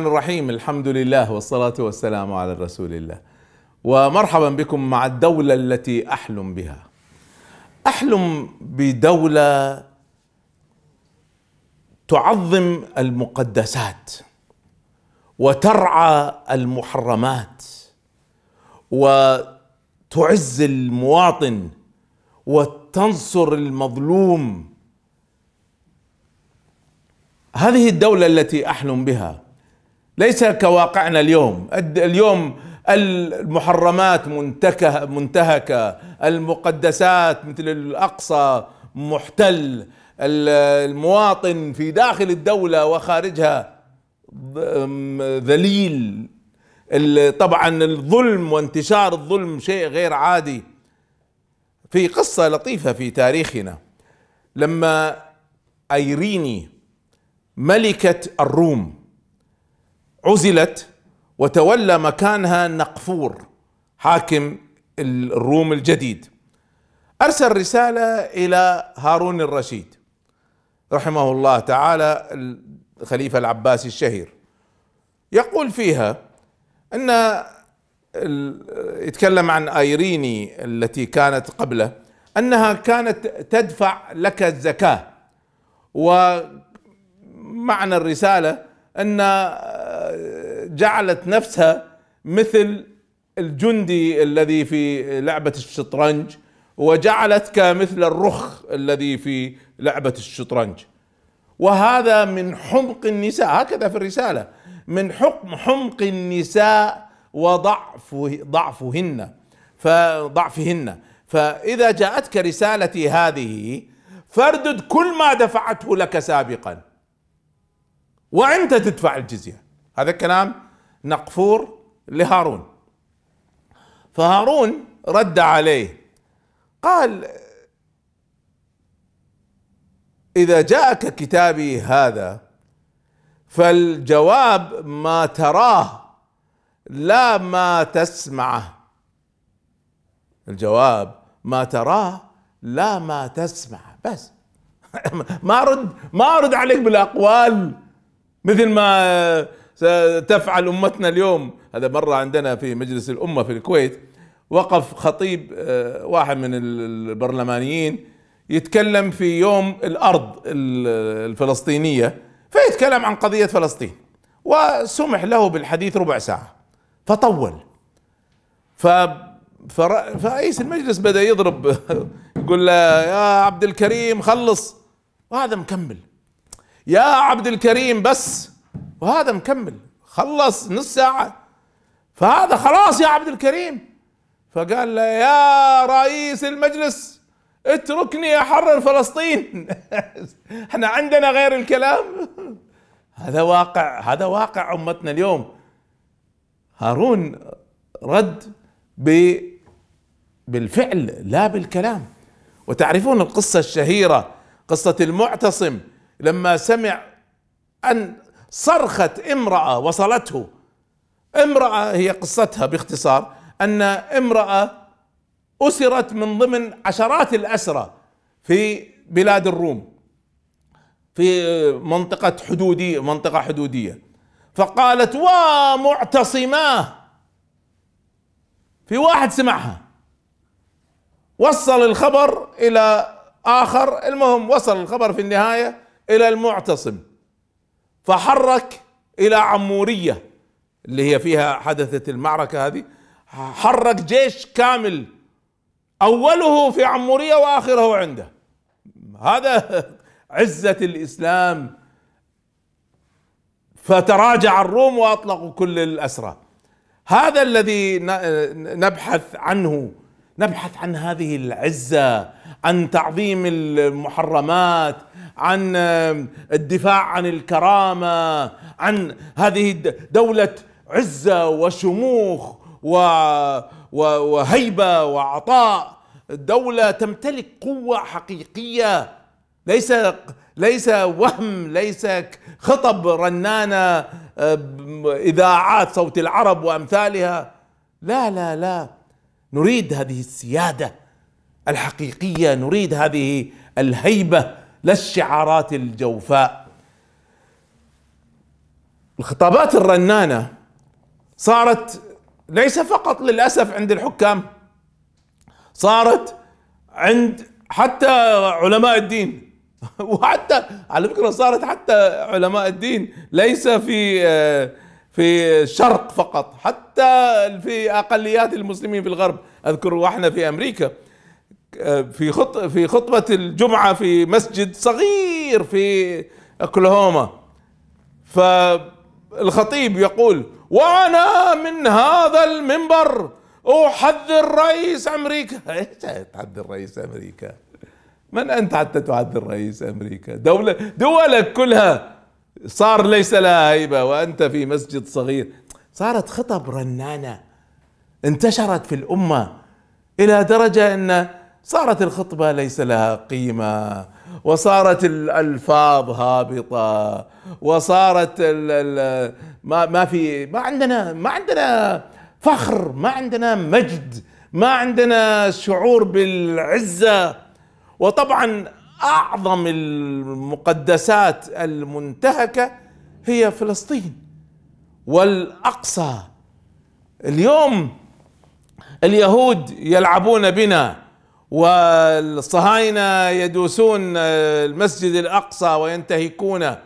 الرحيم الحمد لله والصلاة والسلام على رسول الله ومرحبا بكم مع الدولة التي أحلم بها أحلم بدولة تعظم المقدسات وترعى المحرمات وتعز المواطن وتنصر المظلوم هذه الدولة التي أحلم بها ليس كواقعنا اليوم اليوم المحرمات منتكه منتهكه المقدسات مثل الاقصى محتل المواطن في داخل الدوله وخارجها ذليل طبعا الظلم وانتشار الظلم شيء غير عادي في قصه لطيفه في تاريخنا لما ايريني ملكه الروم عزلت وتولى مكانها نقفور حاكم الروم الجديد ارسل رساله الى هارون الرشيد رحمه الله تعالى الخليفه العباسي الشهير يقول فيها ان يتكلم عن ايريني التي كانت قبله انها كانت تدفع لك الزكاه ومعنى الرساله ان جعلت نفسها مثل الجندي الذي في لعبة الشطرنج وجعلتك مثل الرخ الذي في لعبة الشطرنج وهذا من حمق النساء هكذا في الرسالة من حكم حمق النساء وضعف ضعفهن فضعفهن فإذا جاءتك رسالتي هذه فاردد كل ما دفعته لك سابقا وأنت تدفع الجزية هذا الكلام نقفور لهارون فهارون رد عليه قال اذا جاءك كتابي هذا فالجواب ما تراه لا ما تسمعه الجواب ما تراه لا ما تسمعه بس ما ارد ما ارد عليك بالاقوال مثل ما ستفعل امتنا اليوم هذا مره عندنا في مجلس الامه في الكويت وقف خطيب آه، واحد من البرلمانيين يتكلم في يوم الارض الفلسطينيه فيتكلم عن قضيه فلسطين وسمح له بالحديث ربع ساعه فطول ف فرئيس المجلس بدا يضرب يقول له يا عبد الكريم خلص وهذا مكمل يا عبد الكريم بس وهذا مكمل خلص نص ساعة فهذا خلاص يا عبد الكريم فقال له يا رئيس المجلس اتركني احرر فلسطين احنا عندنا غير الكلام هذا واقع هذا واقع امتنا اليوم هارون رد ب بالفعل لا بالكلام وتعرفون القصه الشهيره قصه المعتصم لما سمع ان صرخت امرأة وصلته امرأة هي قصتها باختصار أن امرأة أسرت من ضمن عشرات الأسرى في بلاد الروم في منطقة حدودية منطقة حدودية فقالت وا معتصماه في واحد سمعها وصل الخبر إلى آخر المهم وصل الخبر في النهاية إلى المعتصم فحرك الى عموريه اللي هي فيها حدثت المعركه هذه حرك جيش كامل اوله في عموريه واخره عنده هذا عزه الاسلام فتراجع الروم واطلقوا كل الاسرى هذا الذي نبحث عنه نبحث عن هذه العزه عن تعظيم المحرمات عن الدفاع عن الكرامة عن هذه دولة عزة وشموخ وهيبة وعطاء دولة تمتلك قوة حقيقية ليس ليس وهم ليس خطب رنانة إذاعات صوت العرب وأمثالها لا لا لا نريد هذه السيادة الحقيقية نريد هذه الهيبة لا الشعارات الجوفاء الخطابات الرنانه صارت ليس فقط للاسف عند الحكام صارت عند حتى علماء الدين وحتى على فكره صارت حتى علماء الدين ليس في آه، في الشرق فقط حتى في اقليات المسلمين في الغرب اذكر واحنا في امريكا آه، في خط في خطبة الجمعة في مسجد صغير في اوكلاهوما فالخطيب يقول وانا من هذا المنبر احذر رئيس امريكا ايش تحذر رئيس امريكا من انت حتى تحذر رئيس امريكا دولة دولك كلها صار ليس لها هيبة وانت في مسجد صغير صارت خطب رنانة انتشرت في الامة الى درجة ان صارت الخطبة ليس لها قيمة وصارت الألفاظ هابطة وصارت الـ الـ ما ما في ما عندنا ما عندنا فخر ما عندنا مجد ما عندنا شعور بالعزة وطبعا أعظم المقدسات المنتهكة هي فلسطين والأقصى اليوم اليهود يلعبون بنا والصهاينه يدوسون المسجد الاقصى وينتهكونه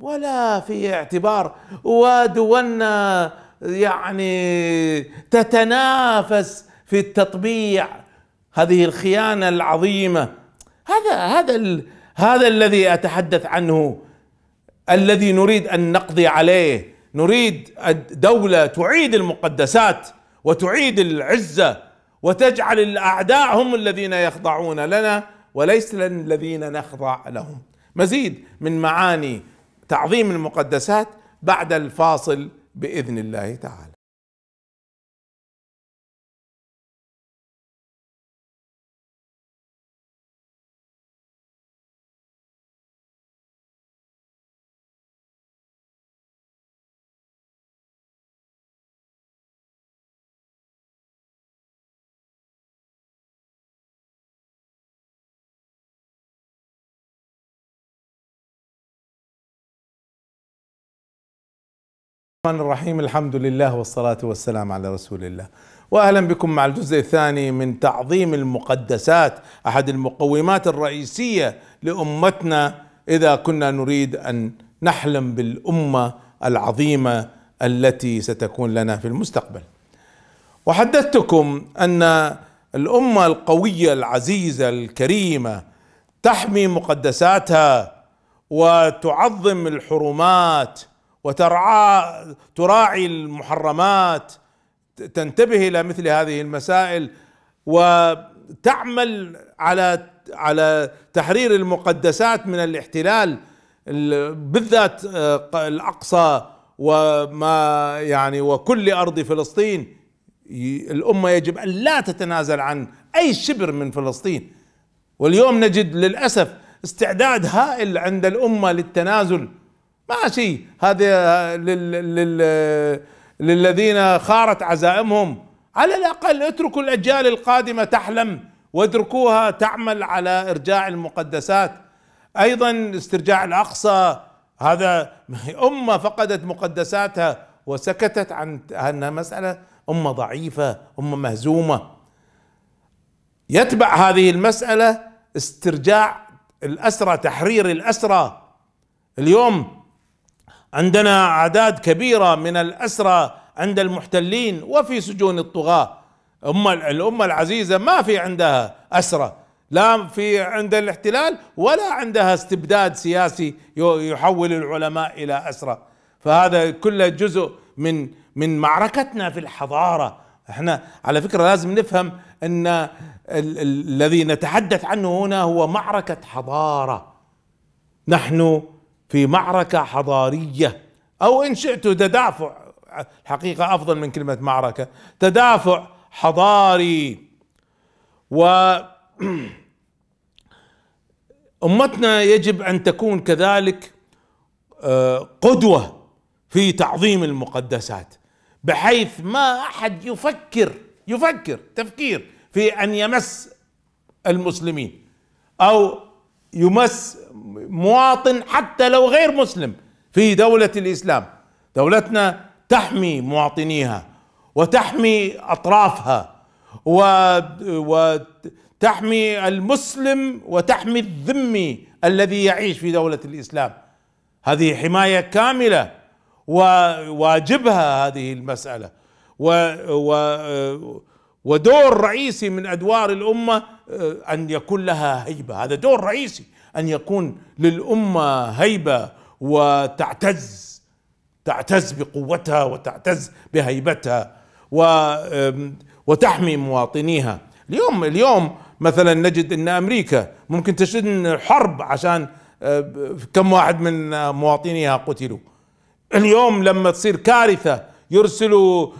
ولا في اعتبار ودولنا يعني تتنافس في التطبيع هذه الخيانه العظيمه هذا هذا ال هذا الذي اتحدث عنه الذي نريد ان نقضي عليه نريد دوله تعيد المقدسات وتعيد العزه وتجعل الاعداء هم الذين يخضعون لنا وليس الذين نخضع لهم مزيد من معاني تعظيم المقدسات بعد الفاصل باذن الله تعالى الرحمن الرحيم الحمد لله والصلاة والسلام على رسول الله وأهلا بكم مع الجزء الثاني من تعظيم المقدسات أحد المقومات الرئيسية لأمتنا إذا كنا نريد أن نحلم بالأمة العظيمة التي ستكون لنا في المستقبل وحدثتكم أن الأمة القوية العزيزة الكريمة تحمي مقدساتها وتعظم الحرمات وترعى تراعي المحرمات تنتبه الى مثل هذه المسائل وتعمل على على تحرير المقدسات من الاحتلال بالذات آه، الاقصى وما يعني وكل ارض فلسطين الامه يجب ان لا تتنازل عن اي شبر من فلسطين واليوم نجد للاسف استعداد هائل عند الامه للتنازل ماشي هذا آه، لل... لل... آه، للذين خارت عزائمهم على الاقل اتركوا الاجيال القادمه تحلم واتركوها تعمل على ارجاع المقدسات ايضا استرجاع الاقصى هذا امه فقدت مقدساتها وسكتت عن انها مساله امه ضعيفه امه مهزومه يتبع هذه المساله استرجاع الاسرى تحرير الاسرى اليوم عندنا اعداد كبيره من الاسرى عند المحتلين وفي سجون الطغاه أم الأمة العزيزة ما في عندها أسرة لا في عند الاحتلال ولا عندها استبداد سياسي يحول العلماء إلى أسرة فهذا كله جزء من من معركتنا في الحضارة احنا على فكرة لازم نفهم أن ال- ال- الذي نتحدث عنه هنا هو معركة حضارة نحن في معركه حضاريه او ان شئت تدافع الحقيقه افضل من كلمه معركه تدافع حضاري و امتنا يجب ان تكون كذلك آه، قدوه في تعظيم المقدسات بحيث ما احد يفكر يفكر تفكير في ان يمس المسلمين او يمس مواطن حتى لو غير مسلم في دولة الإسلام دولتنا تحمي مواطنيها وتحمي أطرافها وتحمي المسلم وتحمي الذمي الذي يعيش في دولة الإسلام هذه حماية كاملة وواجبها هذه المسألة و و ودور رئيسي من أدوار الأمة آه، أن يكون لها هيبة هذا دور رئيسي ان يكون للامه هيبه وتعتز تعتز بقوتها وتعتز بهيبتها و وتحمي مواطنيها اليوم اليوم مثلا نجد ان امريكا ممكن تشن حرب عشان أه، كم واحد من مواطنيها قتلوا اليوم لما تصير كارثه يرسلوا أه،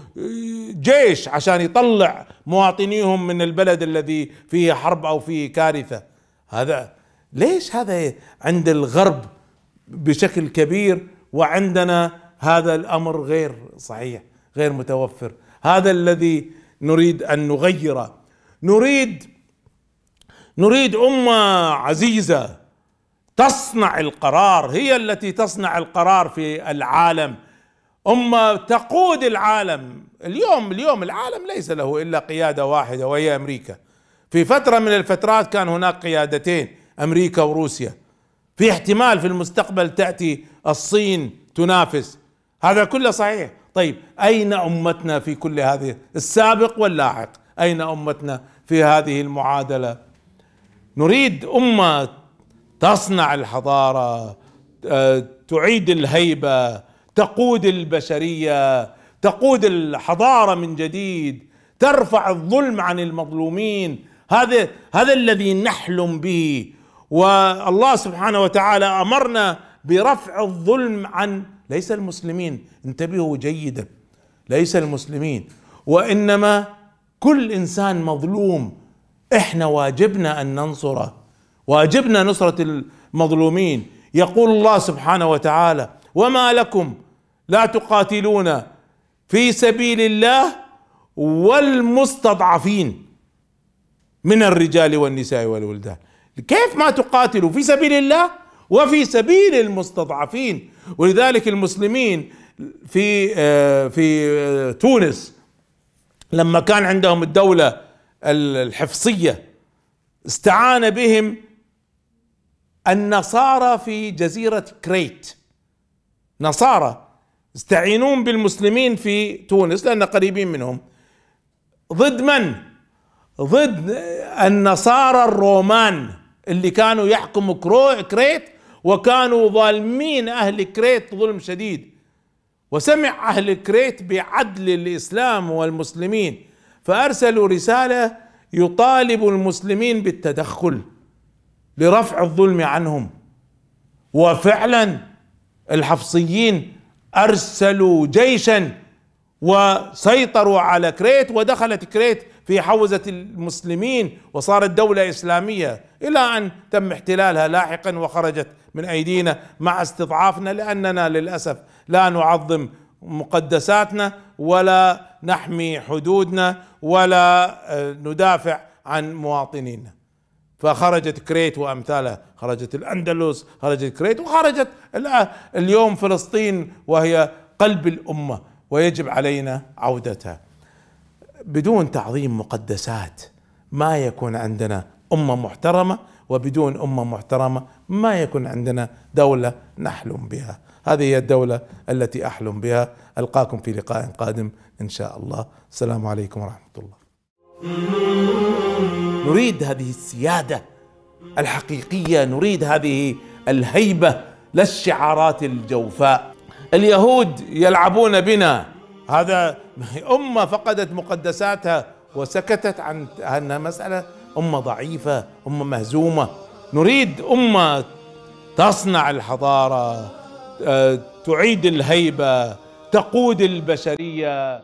جيش عشان يطلع مواطنيهم من البلد الذي فيه حرب او فيه كارثه هذا ليش هذا عند الغرب بشكل كبير وعندنا هذا الامر غير صحيح غير متوفر هذا الذي نريد ان نغيره نريد نريد امه عزيزه تصنع القرار هي التي تصنع القرار في العالم امه تقود العالم اليوم اليوم العالم ليس له الا قياده واحده وهي امريكا في فتره من الفترات كان هناك قيادتين امريكا وروسيا في احتمال في المستقبل تاتي الصين تنافس هذا كله صحيح طيب اين امتنا في كل هذه السابق واللاحق اين امتنا في هذه المعادله نريد امه تصنع الحضاره آه، تعيد الهيبه تقود البشريه تقود الحضاره من جديد ترفع الظلم عن المظلومين هذا هذا الذي نحلم به والله سبحانه وتعالى امرنا برفع الظلم عن ليس المسلمين انتبهوا جيدا ليس المسلمين وانما كل انسان مظلوم احنا واجبنا ان ننصره واجبنا نصره المظلومين يقول الله سبحانه وتعالى وما لكم لا تقاتلون في سبيل الله والمستضعفين من الرجال والنساء والولدان كيف ما تقاتلوا في سبيل الله وفي سبيل المستضعفين ولذلك المسلمين في آه، في آه، تونس لما كان عندهم الدولة الحفصية استعان بهم النصارى في جزيرة كريت نصارى يستعينون بالمسلمين في تونس لأن قريبين منهم ضد من؟ ضد آه، النصارى الرومان اللي كانوا يحكموا كريت وكانوا ظالمين أهل كريت ظلم شديد وسمع أهل كريت بعدل الإسلام والمسلمين فأرسلوا رسالة يطالب المسلمين بالتدخل لرفع الظلم عنهم وفعلا الحفصيين أرسلوا جيشا وسيطروا على كريت ودخلت كريت في حوزة المسلمين وصارت دولة إسلامية إلى أن تم احتلالها لاحقا وخرجت من أيدينا مع استضعافنا لأننا للأسف لا نعظم مقدساتنا ولا نحمي حدودنا ولا آه، ندافع عن مواطنينا فخرجت كريت وامثالها خرجت الاندلس خرجت كريت وخرجت اليوم فلسطين وهي قلب الامه ويجب علينا عودتها بدون تعظيم مقدسات ما يكون عندنا امه محترمه وبدون امه محترمه ما يكون عندنا دوله نحلم بها هذه هي الدوله التي احلم بها القاكم في لقاء قادم ان شاء الله السلام عليكم ورحمه الله نريد هذه السياده الحقيقيه نريد هذه الهيبه لا الشعارات الجوفاء اليهود يلعبون بنا هذا أمة فقدت مقدساتها وسكتت عن أنها مسألة أمة ضعيفة أمة مهزومة نريد أمة تصنع الحضارة آه، تعيد الهيبة تقود البشرية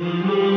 Mm-hmm.